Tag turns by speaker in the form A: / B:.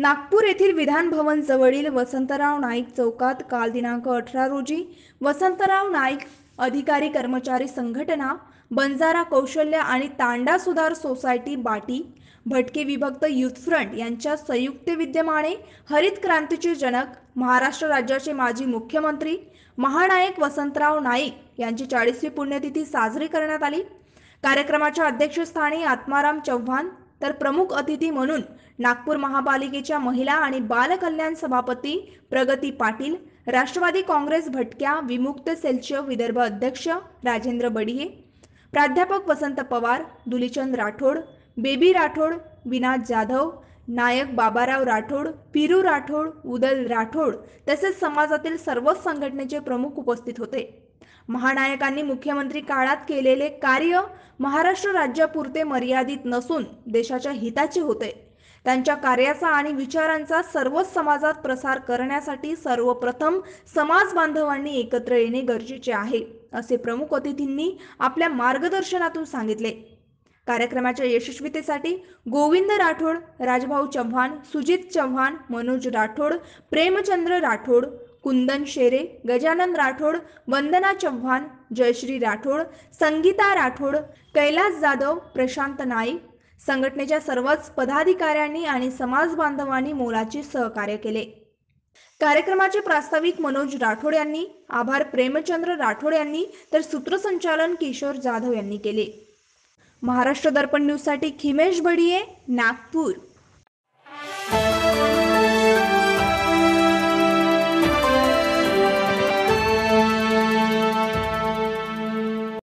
A: नागपूर येथील विधान जवळील वसंतराव नाईक चौकात काल दिनांक अठरा रोजी वसंतराव नाईक अधिकारी कर्मचारी संघटना बंजारा कौशल्य आणि तांडा सुधार सोसायटी बाटी भटके विभक्त युथ फ्रंट यांच्या संयुक्त विद्यमाने हरित क्रांतीचे जनक महाराष्ट्र राज्याचे माजी मुख्यमंत्री महानायक वसंतराव नाईक यांची चाळीसवी पुण्यतिथी साजरी करण्यात आली कार्यक्रमाच्या अध्यक्षस्थानी आत्माराम चव्हाण तर प्रमुख अतिथी म्हणून नागपूर महापालिकेच्या महिला आणि बालकल्याण सभापती प्रगती पाटील राष्ट्रवादी काँग्रेस भटक्या विमुक्त सेलचे विदर्भ अध्यक्ष राजेंद्र बडिये प्राध्यापक वसंत पवार दुलीचंद राठोड बेबी राठोड विनाथ जाधव नायक बाबाराव राठोड पिरू राठोड उदल राठोड तसेच समाजातील सर्वच संघटनेचे प्रमुख उपस्थित होते महानायकांनी मुख्यमंत्री काळात केलेले कार्य महाराष्ट्र राज्यापुरते मर्यादित नसून देशाच्या हिताचे होते त्यांच्या कार्याचा आणि विचारांचा सर्वच समाजात प्रसार करण्यासाठी सर्वप्रथम समाज बांधवांनी एकत्र येणे गरजेचे आहे असे प्रमुख अतिथींनी आपल्या मार्गदर्शनातून सांगितले कार्यक्रमाच्या यशस्वीतेसाठी गोविंद राठोड राजभाऊ चव्हाण सुजित चव्हाण मनोज राठोड प्रेमचंद्र राठोड कुंदन शेरे गजानन राठोड वंदना चव्हाण जयश्री राठोड संगीता राठोड कैलास जाधव प्रशांत नाईक संघटनेच्या सर्वच पदाधिकाऱ्यांनी आणि समाज बांधवांनी मोलाचे सहकार्य केले कार्यक्रमाचे प्रास्ताविक मनोज राठोड यांनी आभार प्रेमचंद्र राठोड यांनी तर सूत्रसंचालन किशोर जाधव यांनी केले महाराष्ट्र दर्पण न्यूजसाठी खिमेश बडिये नागपूर